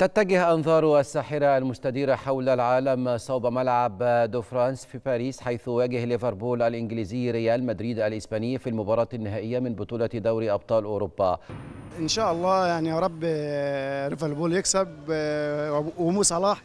تتجه أنظار الساحرة المستديرة حول العالم صوب ملعب دو فرانس في باريس حيث واجه ليفربول الإنجليزي ريال مدريد الإسباني في المباراة النهائية من بطولة دوري أبطال أوروبا إن شاء الله يعني يا رب آه، ليفربول يكسب آه، ومو صلاح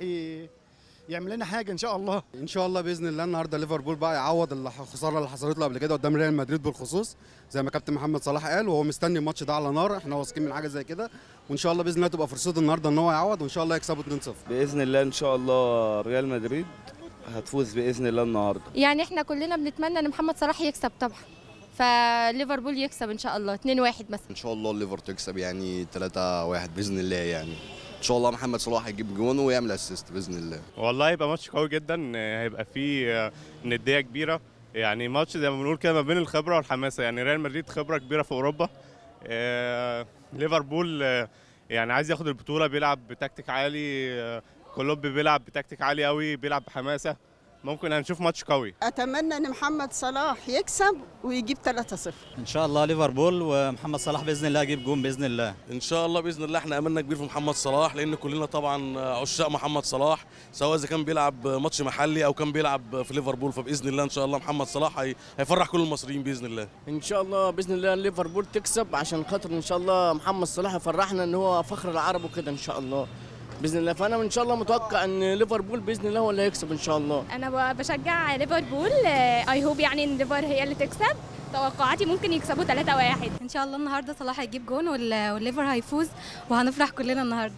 يعمل لنا حاجه ان شاء الله ان شاء الله باذن الله النهارده ليفربول بقى يعوض الخساره اللي حصلت له قبل كده قدام ريال مدريد بالخصوص زي ما كابتن محمد صلاح قال وهو مستني الماتش ده على نار احنا واثقين من حاجه زي كده وان شاء الله باذن الله تبقى فرصته النهارده ان هو يعوض وان شاء الله يكسبوا 2-0 باذن الله ان شاء الله ريال مدريد هتفوز باذن الله النهارده يعني احنا كلنا بنتمنى ان محمد صلاح يكسب طبعا فليفربول يكسب ان شاء الله 2-1 مثلا ان شاء الله الليفر تكسب يعني 3-1 باذن الله يعني ان شاء الله محمد صلاح يجيب جون ويعمل اسيست باذن الله والله هيبقى ماتش قوي جدا هيبقى فيه آه، نديه كبيره يعني ماتش زي ما بنقول كده ما بين الخبره والحماسه يعني ريال مدريد خبره كبيره في اوروبا آه، ليفربول آه، يعني عايز ياخد البطوله بيلعب بتكتيك عالي كلوب بيلعب بتكتيك عالي قوي بيلعب بحماسه ممكن هنشوف ماتش قوي اتمنى ان محمد صلاح يكسب ويجيب 3-0 ان شاء الله ليفربول ومحمد صلاح باذن الله يجيب جون باذن الله ان شاء الله باذن الله احنا املنا كبير في محمد صلاح لان كلنا طبعا عشاق محمد صلاح سواء اذا كان بيلعب ماتش محلي او كان بيلعب في ليفربول فباذن الله ان شاء الله محمد صلاح هي... هيفرح كل المصريين باذن الله ان شاء الله باذن الله ليفربول تكسب عشان خاطر ان شاء الله محمد صلاح يفرحنا ان هو فخر العرب وكده ان شاء الله باذن الله فانا ان شاء الله متوقع ان ليفربول باذن الله هو اللي هيكسب ان شاء الله انا بشجع ليفربول اي هوب يعني ان ليفر هي اللي تكسب توقعاتي ممكن يكسبوا 3 1 ان شاء الله النهارده صلاح هيجيب جون والليفر هيفوز وهنفرح كلنا النهارده